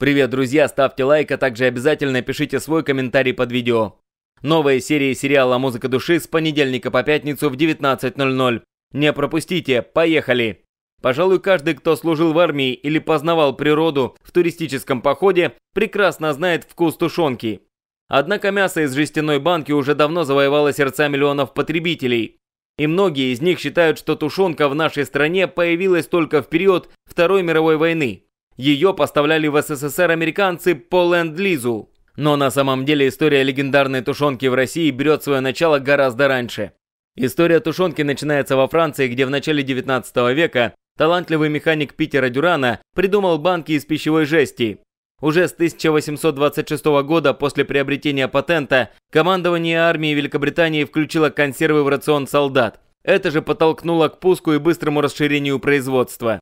Привет, друзья, ставьте лайк, а также обязательно пишите свой комментарий под видео. Новая серия сериала «Музыка души» с понедельника по пятницу в 19.00. Не пропустите, поехали! Пожалуй, каждый, кто служил в армии или познавал природу в туристическом походе, прекрасно знает вкус тушенки. Однако мясо из жестяной банки уже давно завоевало сердца миллионов потребителей. И многие из них считают, что тушенка в нашей стране появилась только в период Второй мировой войны. Ее поставляли в СССР американцы по ленд-лизу. Но на самом деле история легендарной тушенки в России берет свое начало гораздо раньше. История тушенки начинается во Франции, где в начале 19 века талантливый механик Питера Дюрана придумал банки из пищевой жести. Уже с 1826 года после приобретения патента командование армии Великобритании включило консервы в рацион солдат. Это же подтолкнуло к пуску и быстрому расширению производства.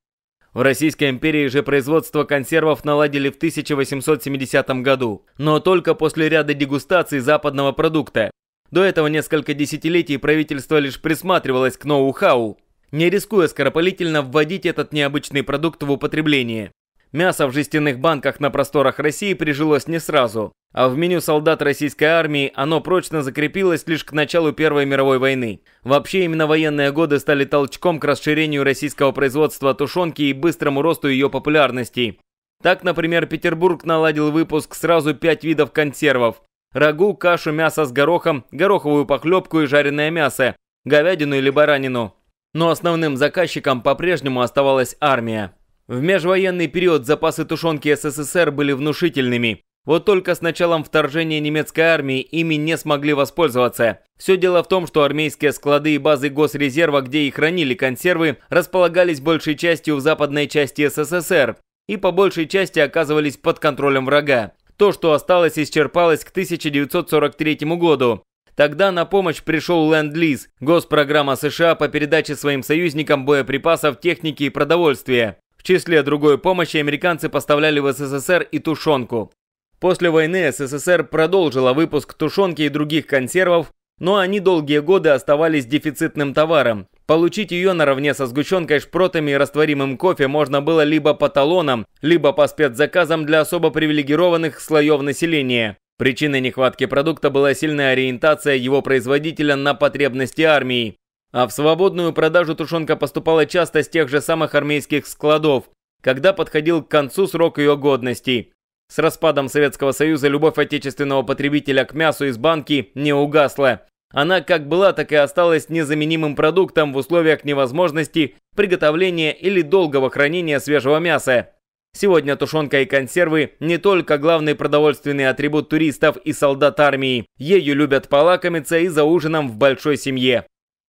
В Российской империи же производство консервов наладили в 1870 году, но только после ряда дегустаций западного продукта. До этого несколько десятилетий правительство лишь присматривалось к ноу-хау, не рискуя скоропалительно вводить этот необычный продукт в употребление. Мясо в жестяных банках на просторах России прижилось не сразу, а в меню солдат российской армии оно прочно закрепилось лишь к началу Первой мировой войны. Вообще именно военные годы стали толчком к расширению российского производства тушенки и быстрому росту ее популярности. Так, например, Петербург наладил выпуск сразу пять видов консервов. Рагу, кашу, мясо с горохом, гороховую похлебку и жареное мясо, говядину или баранину. Но основным заказчиком по-прежнему оставалась армия. В межвоенный период запасы тушенки СССР были внушительными. Вот только с началом вторжения немецкой армии ими не смогли воспользоваться. Все дело в том, что армейские склады и базы Госрезерва, где и хранили консервы, располагались большей частью в западной части СССР и по большей части оказывались под контролем врага. То, что осталось, исчерпалось к 1943 году. Тогда на помощь пришел Ленд-Лиз, госпрограмма США по передаче своим союзникам боеприпасов, техники и продовольствия. В числе другой помощи американцы поставляли в СССР и тушенку. После войны СССР продолжила выпуск тушенки и других консервов, но они долгие годы оставались дефицитным товаром. Получить ее наравне со сгущенкой, шпротами и растворимым кофе можно было либо по талонам, либо по спецзаказам для особо привилегированных слоев населения. Причиной нехватки продукта была сильная ориентация его производителя на потребности армии. А в свободную продажу тушенка поступала часто с тех же самых армейских складов, когда подходил к концу срок ее годности. С распадом Советского Союза любовь отечественного потребителя к мясу из банки не угасла. Она как была, так и осталась незаменимым продуктом в условиях невозможности приготовления или долгого хранения свежего мяса. Сегодня тушенка и консервы не только главный продовольственный атрибут туристов и солдат армии. Ею любят полакомиться и за ужином в большой семье.